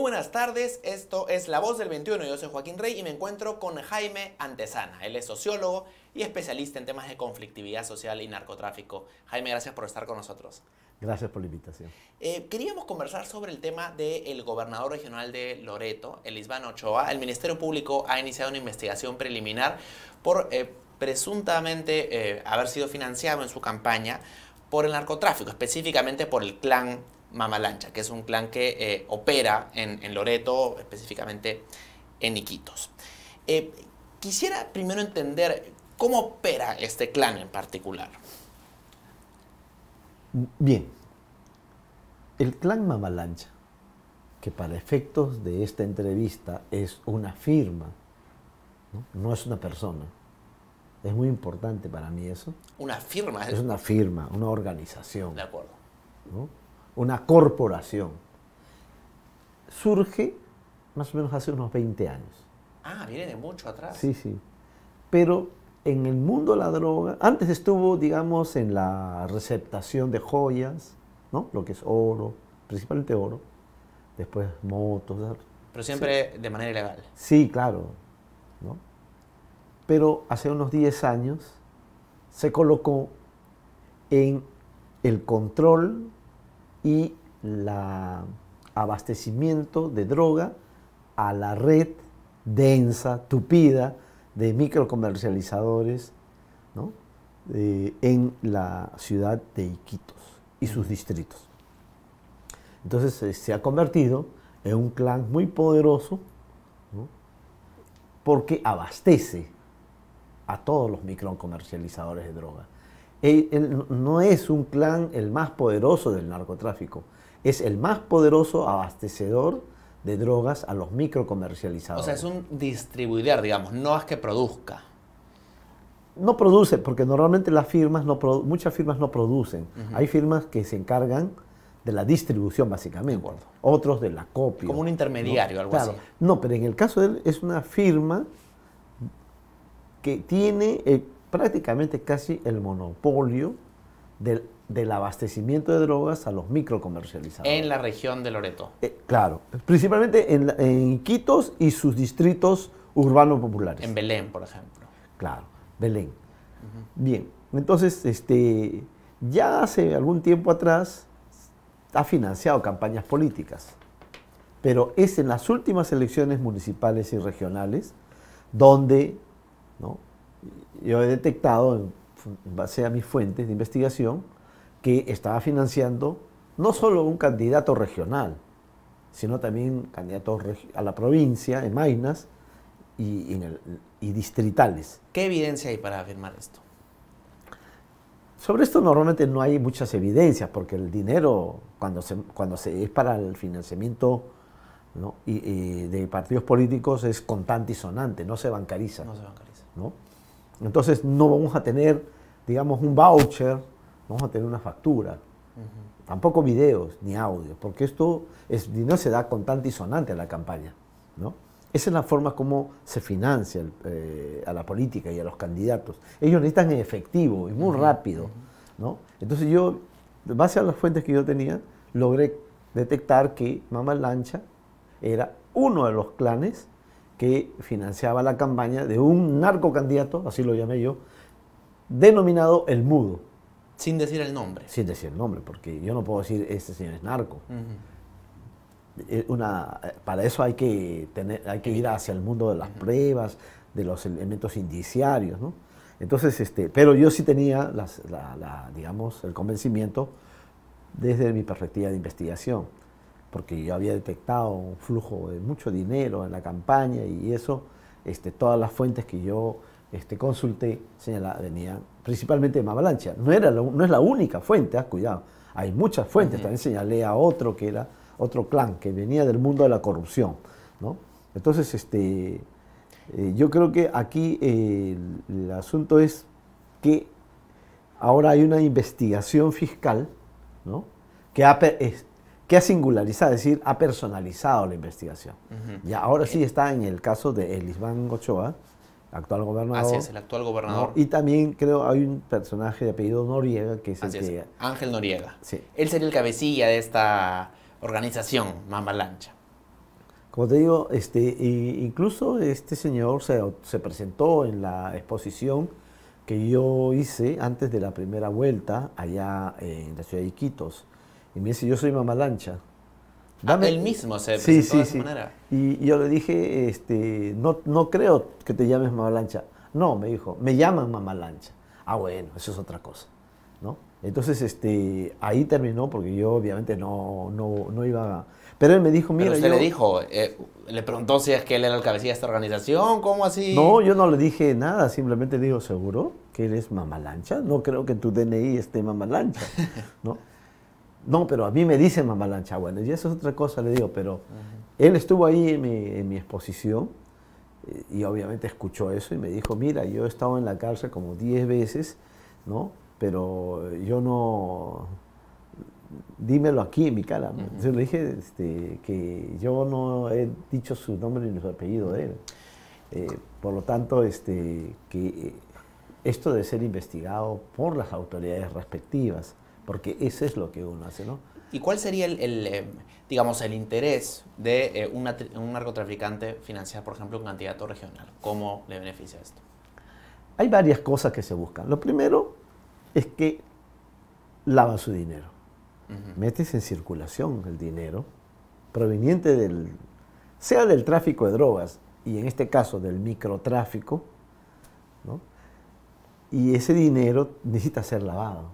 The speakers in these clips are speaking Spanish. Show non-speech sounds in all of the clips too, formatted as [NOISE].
buenas tardes, esto es La Voz del 21, yo soy Joaquín Rey y me encuentro con Jaime Antesana, él es sociólogo y especialista en temas de conflictividad social y narcotráfico. Jaime, gracias por estar con nosotros. Gracias por la invitación. Eh, queríamos conversar sobre el tema del gobernador regional de Loreto, el Elisban Ochoa. El Ministerio Público ha iniciado una investigación preliminar por eh, presuntamente eh, haber sido financiado en su campaña por el narcotráfico, específicamente por el clan Mamalancha, que es un clan que eh, opera en, Loreto, específicamente en Iquitos. Eh, quisiera primero entender cómo opera este clan en particular. Bien, el clan Mamalancha, que para efectos de esta entrevista es una firma, no, no es una persona, es muy importante para mí eso. Una firma. Es una firma, una organización. De acuerdo. ¿no? una corporación. Surge más o menos hace unos 20 años. Ah, viene de mucho atrás. Sí, sí. Pero en el mundo de la droga, antes estuvo, digamos, en la receptación de joyas, ¿no? Lo que es oro, principalmente oro, después motos. Pero siempre de manera ilegal. Sí, claro. Pero hace unos 10 años se colocó en el control y el abastecimiento de droga a la red densa, tupida de microcomercializadores ¿no? en la ciudad de Iquitos y sus distritos. Entonces eh, se ha convertido en un clan muy poderoso porque abastece a todos los microcomercializadores de droga no es un clan el más poderoso del narcotráfico, es el más poderoso abastecedor de drogas a los microcomercializadores. O sea, es un distribuidor, digamos, no es que produzca. No produce, porque normalmente las firmas, no muchas firmas no producen. Hay firmas que se encargan de la distribución, básicamente. Otros de la copia. Como un intermediario, ¿no? algo así. No, pero en el caso de él es una firma que tiene eh, prácticamente casi el monopolio del, abastecimiento de drogas a los microcomercializadores. En la región de Loreto. Eh, claro, principalmente en, Quitos y sus distritos urbanos populares. En Belén, por ejemplo. Claro, Belén. Bien, entonces, este, ya hace algún tiempo atrás ha financiado campañas políticas, pero es en las últimas elecciones municipales y regionales donde ¿no? yo he detectado, en base a mis fuentes de investigación, que estaba financiando no solo un candidato regional, sino también candidatos a la provincia, en Mainas y, distritales. ¿Qué evidencia hay para afirmar esto? Sobre esto normalmente no hay muchas evidencias, porque el dinero, cuando es para el financiamiento de partidos políticos, es contante y sonante, no se bancariza. No se bancariza. ¿no? Entonces no vamos a tener, digamos, un voucher, vamos a tener una factura. Tampoco videos ni audio, porque esto es, no se da con tanta sonante a la campaña. ¿no? Esa es la forma como se financia eh, a la política y a los candidatos. Ellos necesitan en efectivo y muy rápido. Entonces yo, base a las fuentes que yo tenía, logré detectar que Mamá Lancha era uno de los clanes que financiaba la campaña de un narcocandidato, así lo llamé yo, denominado El Mudo. Sin decir el nombre. Sin decir el nombre, porque yo no puedo decir este señor es narco. Una, para eso hay que, tener, hay que ir hacia el mundo de las pruebas, de los elementos indiciarios, Entonces, este, pero yo sí tenía, digamos, el convencimiento desde mi perspectiva de investigación porque yo había detectado un flujo de mucho dinero en la campaña y eso, este, todas las fuentes que yo este, consulté señalaban, venían principalmente de Mavalancha. No, era no es la única fuente, ah, cuidado, hay muchas fuentes, también señalé a otro que era otro clan que venía del mundo de la corrupción. ¿no? Entonces, este, eh, yo creo que aquí el, asunto es que ahora hay una investigación fiscal ¿no? que ha, que ha singularizado, es decir, ha personalizado la investigación. Y ahora sí eh. está en el caso de Elisban Gochoa, actual gobernador. Así es, el actual gobernador. Y también creo hay un personaje de apellido Noriega que es Ángel Noriega. Él sería el cabecilla de esta organización, Lancha. Como te digo, este, incluso este señor se, se, presentó en la exposición que yo hice antes de la primera vuelta allá en la ciudad de Iquitos. Y me dice, yo soy mamá lancha. Ah, Dame. Ah, él mismo se sí, sí, de esa sí. Y yo le dije, este, no, no creo que te llames mamá lancha. No, me dijo, me llaman mamá lancha. Ah, bueno, eso es otra cosa. ¿no? Entonces, este, ahí terminó porque yo obviamente no, no, iba a... Pero él me dijo, mira... Pero usted le dijo, eh, le preguntó si es que él era el cabecilla de esta organización, ¿cómo así? No, yo no le dije nada, simplemente le digo, ¿seguro que eres lancha No creo que tu DNI esté mamalancha, ¿no? No, pero a mí me dicen Mamalancha. Bueno, y eso es otra cosa, le digo, pero él estuvo ahí en mi, exposición eh, y obviamente escuchó eso y me dijo, mira, yo he estado en la cárcel como 10 veces, ¿no? Pero yo no... Dímelo aquí en mi cara. Yo le dije este, que yo no he dicho su nombre ni su apellido de él. Eh, por lo tanto, este, que eh, esto debe ser investigado por las autoridades respectivas porque eso es lo que uno hace, ¿no? ¿Y cuál sería el, eh, digamos, el interés de eh, un narcotraficante financiar, por ejemplo, un candidato regional? ¿Cómo le beneficia esto? Hay varias cosas que se buscan. Lo primero es que lava su dinero. Metes en circulación el dinero proveniente del, sea del tráfico de drogas y en este caso del microtráfico, y ese dinero necesita ser lavado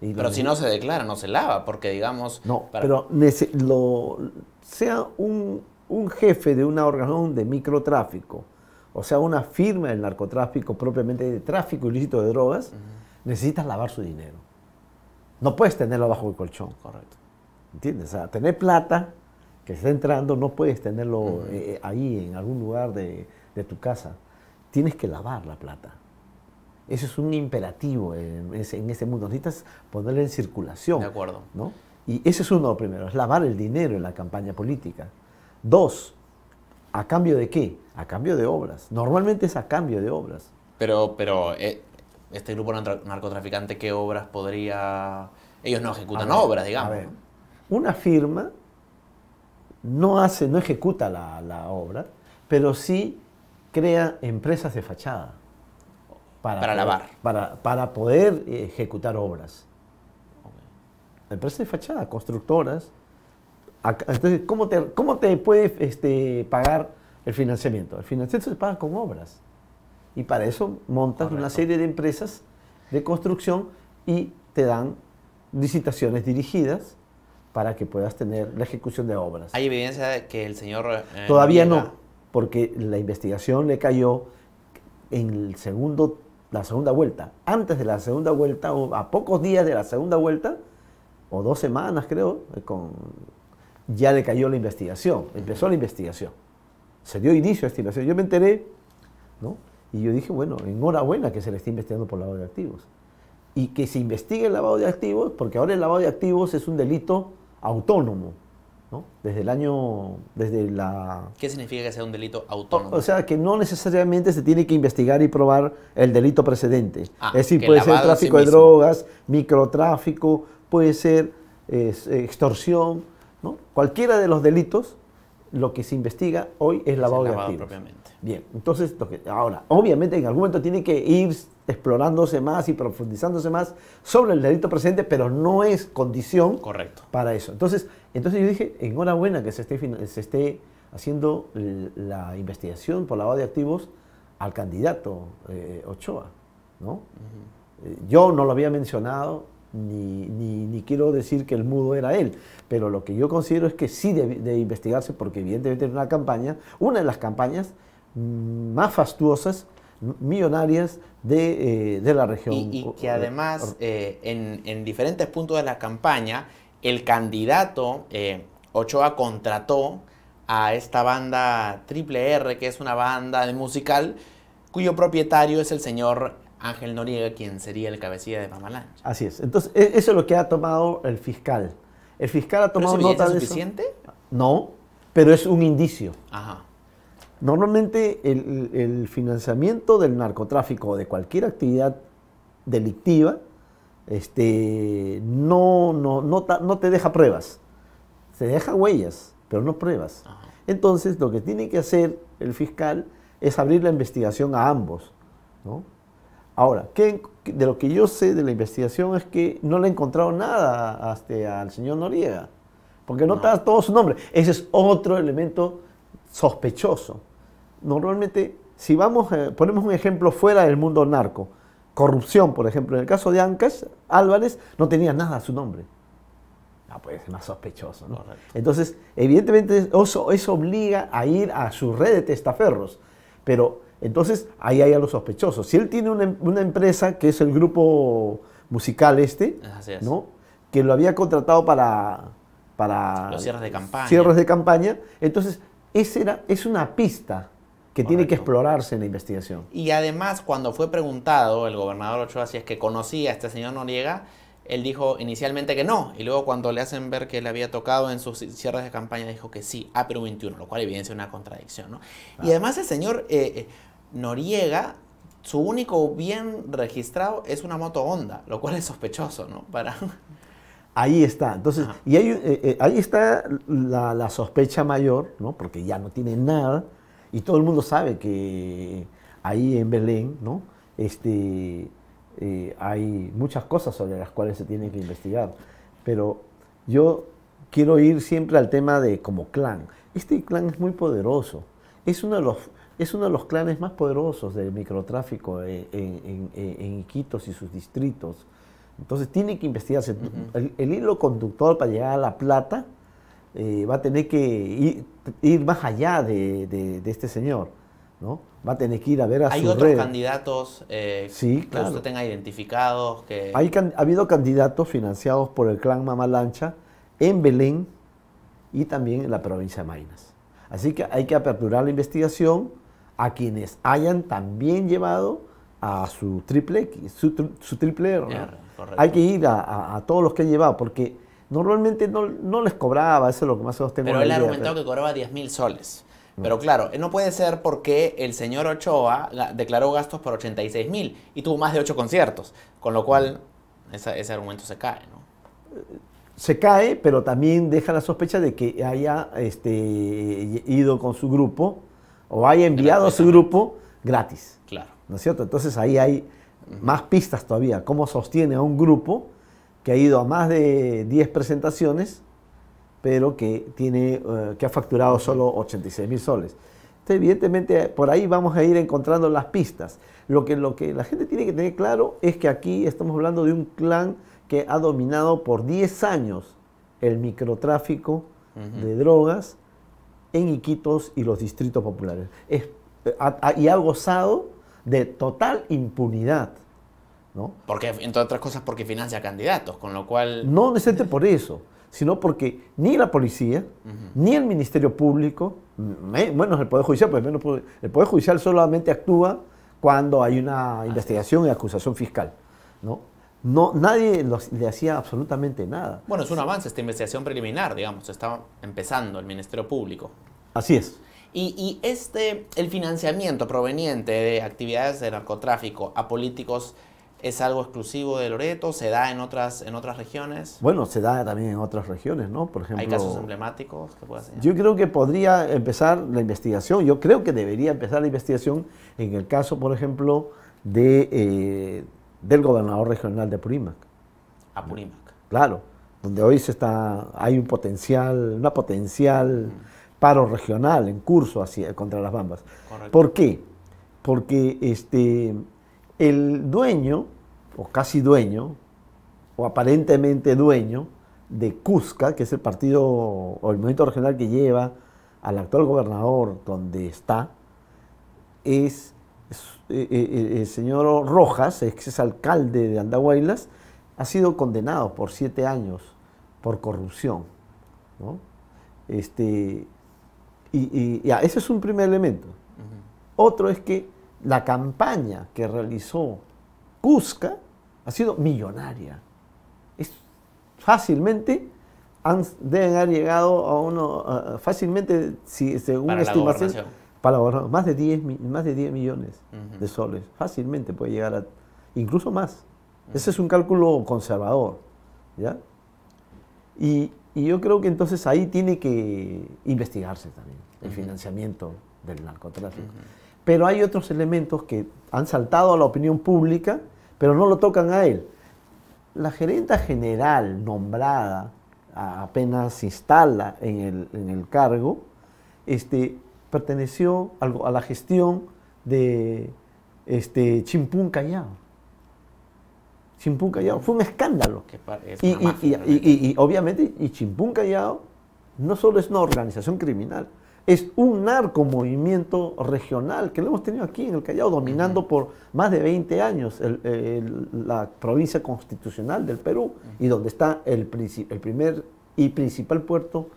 pero si no se declara, no se lava, porque digamos... No, pero sea un, jefe de una organización de microtráfico, o sea, una firma del narcotráfico propiamente de tráfico ilícito de drogas, necesitas lavar su dinero. No puedes tenerlo bajo el colchón. Correcto. ¿Entiendes? O sea, tener plata que está entrando, no puedes tenerlo eh, ahí en algún lugar de tu casa. Tienes que lavar la plata. Eso es un imperativo en ese, mundo. Necesitas ponerlo en circulación. De acuerdo. Y eso es uno primero, es lavar el dinero en la campaña política. Dos, ¿a cambio de qué? A cambio de obras. Normalmente es a cambio de obras. Pero, pero eh, este grupo narcotraficante, ¿qué obras podría...? Ellos no ejecutan obras, digamos. una firma no hace, no ejecuta la obra, pero sí crea empresas de fachada para, lavar. Para, para, poder eh, ejecutar obras. Empresas de fachada, constructoras. entonces, ¿cómo te, cómo puede este, pagar el financiamiento? El financiamiento se paga con obras. Y para eso montas una serie de empresas de construcción y te dan licitaciones dirigidas para que puedas tener la ejecución de obras. ¿Hay evidencia de que el señor... Eh, Todavía no, porque la investigación le cayó en el segundo la segunda vuelta. Antes de la segunda vuelta, o a pocos días de la segunda vuelta, o dos semanas creo, eh, con, ya cayó la investigación, empezó la investigación. Se dio inicio a esta investigación. Yo me enteré, ¿no? Y yo dije, bueno, enhorabuena que se le esté investigando por lavado de activos. Y que se investigue el lavado de activos, porque ahora el lavado de activos es un delito autónomo. Desde el año, desde la... ¿Qué significa que sea un delito autónomo? O, sea, que no necesariamente se tiene que investigar y probar el delito precedente. Ah, es decir, puede ser tráfico de drogas, microtráfico, puede ser eh, extorsión, ¿no? Cualquiera de los delitos, lo que se investiga hoy es lavado, es de Propiamente. Bien, entonces, ahora, obviamente en algún momento tiene que ir explorándose más y profundizándose más sobre el delito precedente, pero no es condición para eso. Entonces, entonces yo dije, enhorabuena que se esté, haciendo la investigación por lavado de activos al candidato eh, Ochoa, ¿no? Eh, yo no lo había mencionado, ni, quiero decir que el mudo era él, pero lo que yo considero es que sí debe de investigarse, porque evidentemente es una campaña, una de las campañas mm, más fastuosas, millonarias eh, de, la región. Y, que además en diferentes puntos de la campaña el candidato eh, Ochoa contrató a esta banda Triple R, que es una banda musical, cuyo propietario es el señor Ángel Noriega, quien sería el cabecilla de Mamalancha. Así es. Entonces, e-, eso es lo que ha tomado el fiscal. El fiscal ha tomado nota suficiente? No, pero es un indicio. Ajá. Normalmente el, el financiamiento del narcotráfico o de cualquier actividad delictiva este, no, no, no, te deja pruebas. Se deja huellas, pero no pruebas. Entonces, lo que tiene que hacer el fiscal es abrir la investigación a ambos. Ahora, de lo que yo sé de la investigación es que no le encontrado nada hasta este, al señor Noriega, porque no, está todo su nombre. Ese es otro elemento sospechoso. Normalmente, si vamos, eh, ponemos un ejemplo fuera del mundo narco, corrupción, por ejemplo. En el caso de Ancas, Álvarez no tenía nada a su nombre. Ah, puede ser más sospechoso, ¿no? Entonces, evidentemente eso, obliga a ir a su red de testaferros. Pero entonces ahí hay a los sospechosos. Si él tiene em, una, empresa que es el grupo musical este, ¿no? Que lo había contratado para, para... cierres de campaña. Entonces, esa era, es una pista que tiene que explorarse en la investigación. Y además, cuando fue preguntado el gobernador Ochoa si es que conocía a este señor Noriega, él dijo inicialmente que no, y luego cuando le hacen ver que le había tocado en sus cierres de campaña, dijo que sí, a pero 21, lo cual evidencia una contradicción. ¿no? Y además el señor eh, eh, Noriega, su único bien registrado es una moto Honda, lo cual es sospechoso, ¿no? Para... [LAUGHS] Ahí está, entonces, y ahí, eh, ahí está la, sospecha mayor, ¿no? Porque ya no tiene nada y todo el mundo sabe que ahí en Belén ¿no? Este, eh, hay muchas cosas sobre las cuales se tiene que investigar. Pero yo quiero ir siempre al tema de como clan. Este clan es muy poderoso. Es uno de los, es uno de los clanes más poderosos del microtráfico eh, en, en, en, Iquitos y sus distritos. Entonces tiene que investigarse. el, hilo conductor para llegar a la plata eh, va a tener que ir, más allá de, este señor, ¿no? Va a tener que ir a ver a ¿Hay otros candidatos eh, claro. que usted tenga identificados? Hay ha habido candidatos financiados por el clan Lancha en Belén y también en la provincia de Mainas. Así que hay que aperturar la investigación a quienes hayan también llevado a su triple, su, su triple R. hay que ir a todos los que han llevado, porque Normalmente no, les cobraba, eso es lo que más se Pero él ha argumentó que cobraba 10 mil soles. Mm. Pero claro, eh, no puede ser porque el señor Ochoa declaró gastos por 86 mil y tuvo más de 8 conciertos, con lo cual ese argumento se cae, ¿no? Se cae, pero también deja la sospecha de que haya este, ido con su grupo o haya enviado a su grupo gratis. Claro. ¿No es cierto? Entonces ahí hay más pistas todavía. ¿Cómo sostiene a un grupo? que ha ido a más de 10 presentaciones, pero que, tiene, eh, que ha facturado solo 86 mil soles. evidentemente, por ahí vamos a ir encontrando las pistas. Lo que, lo que la gente tiene que tener claro es que aquí estamos hablando de un clan que ha dominado por 10 años el microtráfico de drogas en Iquitos y los distritos populares. Eh, y ha gozado de total impunidad. Porque, entre otras cosas, porque financia candidatos, con lo cual... No necesariamente por eso, sino porque ni la policía, ni el Ministerio Público, bueno el Poder Judicial, pues menos el Poder Judicial solamente actúa cuando hay una investigación y acusación fiscal, ¿no? No, nadie le hacía absolutamente nada. Bueno, es un avance esta investigación preliminar, digamos, está empezando el Ministerio Público. Así es. Y, este, el financiamiento proveniente de actividades de narcotráfico a políticos ¿Es algo exclusivo de Loreto? ¿Se da en otras, en otras regiones? Bueno, se da también en otras regiones, ¿no? Por ejemplo, ¿Hay casos emblemáticos que puedo señalar? Yo creo que podría empezar la investigación, yo creo que debería empezar la investigación en el caso, por ejemplo, de, eh, del gobernador regional de Apurímac. Apurímac. Claro, donde hoy se está, hay un potencial, una potencial mm. paro regional en curso hacia, contra las bambas. ¿Por qué? Porque este, el dueño o casi dueño, o aparentemente dueño, de Cusca, que es el partido o el movimiento regional que lleva al actual gobernador donde está, es, eh, eh, el señor Rojas, ex alcalde de Andahuaylas, ha sido condenado por siete años por corrupción. Este, y, ah, ese es un primer elemento. Otro es que la campaña que realizó Cusca ha sido millonaria. Es fácilmente deben haber llegado a uno, fácilmente, si, según para para más de 10, más de 10 millones de soles. Fácilmente puede llegar a, incluso más. Ese es un cálculo conservador. ¿ya? Y, yo creo que entonces ahí tiene que investigarse también el financiamiento del narcotráfico. Pero hay otros elementos que han saltado a la opinión pública pero no lo tocan a él. La gerenta general nombrada apenas se instala en el, cargo, este, perteneció a la gestión de este, Chimpún Callao. Chimpún Callao fue un escándalo. y, y, y, obviamente, y Chimpún Callao no solo es una organización criminal, es un narco movimiento regional que lo hemos tenido aquí en el Callao, dominando por más de 20 años la provincia constitucional del Perú y donde está el, primer y principal puerto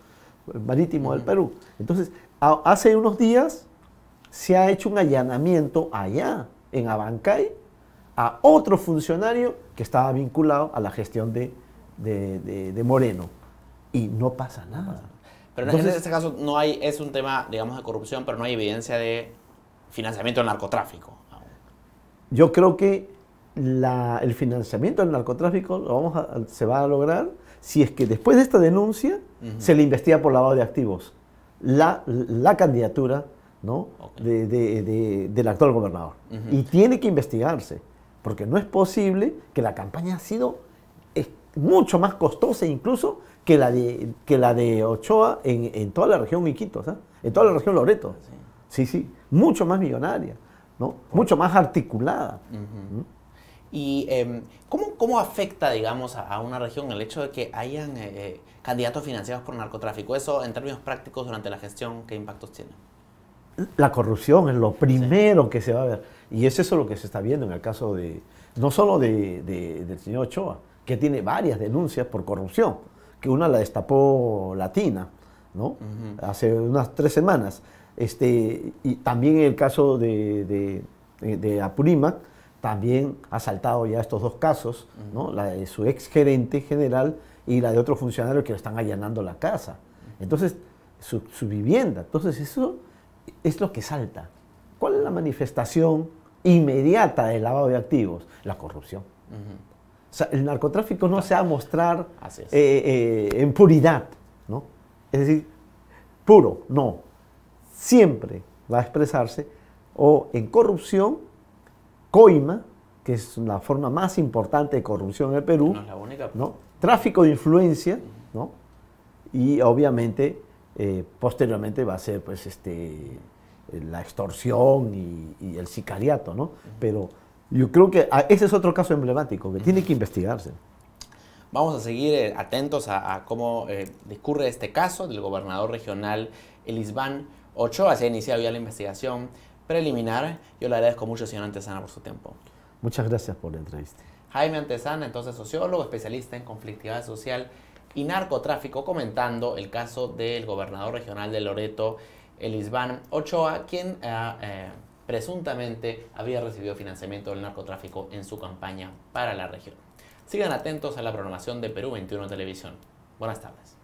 eh, marítimo del Perú. Entonces, hace unos días se ha hecho un allanamiento allá, en Abancay, a otro funcionario que estaba vinculado a la gestión de Moreno. Y no pasa nada. Pero en este caso no hay, es un tema, digamos, de corrupción, pero no hay evidencia de financiamiento del narcotráfico. Yo creo que el financiamiento del narcotráfico vamos se va a lograr si es que después de esta denuncia se le investiga por lavado de activos la, la candidatura ¿no? del actual gobernador. Y tiene que investigarse, porque no es posible que la campaña ha sido mucho más costosa incluso que la de, que la de Ochoa en, toda la región Iquitos, ¿ah? en toda la región Loreto. Sí, sí, mucho más millonaria, ¿no? mucho más articulada. ¿Mm? ¿Y em, ¿cómo, afecta, digamos, a, una región el hecho de que hayan eh, eh, candidatos financiados por narcotráfico? Eso en términos prácticos durante la gestión, ¿qué impactos tiene? La corrupción es lo primero que se va a ver. Y es eso lo que se está viendo en el caso de, no solo del señor Ochoa, que tiene varias denuncias por corrupción, que una la destapó Latina, ¿no? Hace unas tres semanas. Este, y también en el caso de, Apurímac, también ha saltado ya estos dos casos, ¿no? La de su ex gerente general y la de otro funcionario que le están allanando la casa. Entonces, su, vivienda. Entonces, eso es lo que salta. ¿Cuál es la manifestación inmediata del lavado de activos? La corrupción. O el narcotráfico no se va a mostrar eh, eh, en puridad, ¿no? Es decir, puro, no. Siempre va a expresarse o en corrupción, coima, que es la forma más importante de corrupción en el Perú, no tráfico de influencia, ¿no? y obviamente eh, posteriormente va a ser pues, este, la extorsión y, el sicariato, ¿no? pero yo creo que ah, ese es otro caso emblemático que tiene que investigarse. Vamos a seguir eh, atentos a, cómo eh, discurre este caso del gobernador regional Elisban Ochoa. Se ha iniciado ya la investigación preliminar. Yo le agradezco mucho, señor Antesana, por su tiempo. Muchas gracias por la entrevista. Jaime Antesana, entonces sociólogo, especialista en conflictividad social y narcotráfico, comentando el caso del gobernador regional de Loreto, Elisban Ochoa, quien... ha ah, eh, presuntamente había recibido financiamiento del narcotráfico en su campaña para la región. Sigan atentos a la programación de Perú 21 Televisión. Buenas tardes.